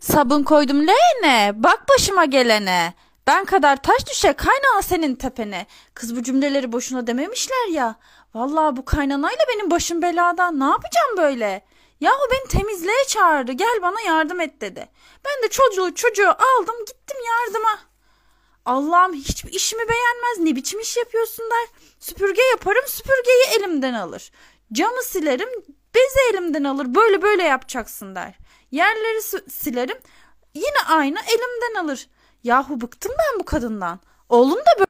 Sabun koydum leğene, bak başıma gelene. Ben kadar taş düşe kaynana senin tepene. Kız bu cümleleri boşuna dememişler ya. Vallahi bu kaynanayla benim başım belada. Ne yapacağım böyle? Yahu beni temizliğe çağırdı. Gel bana yardım et dedi. Ben de çocuğu çocuğu aldım gittim yardım Allah'ım hiçbir işimi beğenmez ne biçim iş yapıyorsun der. Süpürge yaparım süpürgeyi elimden alır. Camı silerim bezi elimden alır böyle böyle yapacaksın der. Yerleri silerim yine aynı elimden alır. Yahu bıktım ben bu kadından. Oğlum da böyle.